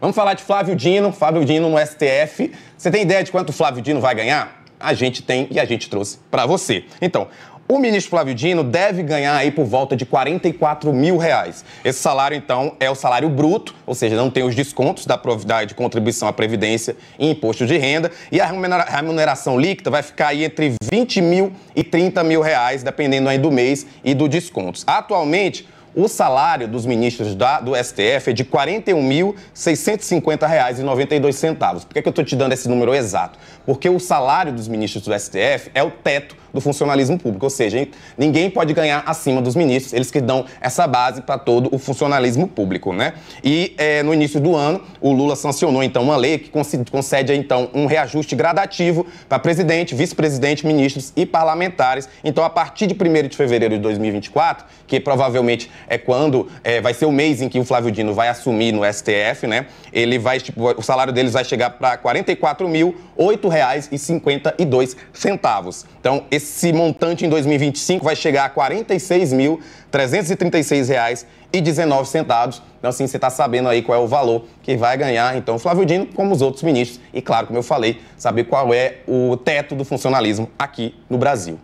Vamos falar de Flávio Dino, Flávio Dino no STF. Você tem ideia de quanto Flávio Dino vai ganhar? A gente tem e a gente trouxe para você. Então, o ministro Flávio Dino deve ganhar aí por volta de 44 mil reais. Esse salário, então, é o salário bruto, ou seja, não tem os descontos da, da de contribuição à Previdência e imposto de renda. E a remuneração líquida vai ficar aí entre 20 mil e 30 mil reais, dependendo aí do mês e do descontos. Atualmente, o salário dos ministros da, do STF é de R$ 41.650,92. Por que, é que eu estou te dando esse número exato? Porque o salário dos ministros do STF é o teto do funcionalismo público, ou seja, ninguém pode ganhar acima dos ministros, eles que dão essa base para todo o funcionalismo público, né? E é, no início do ano, o Lula sancionou então uma lei que concede então um reajuste gradativo para presidente, vice-presidente, ministros e parlamentares. Então, a partir de 1 de fevereiro de 2024, que provavelmente é quando é, vai ser o mês em que o Flávio Dino vai assumir no STF, né? Ele vai, tipo, o salário deles vai chegar para 44 mil R$ 8,52. Então, esse montante em 2025 vai chegar a R$ 46.336,19. Então, assim, você está sabendo aí qual é o valor que vai ganhar, então, Flávio Dino, como os outros ministros. E, claro, como eu falei, saber qual é o teto do funcionalismo aqui no Brasil.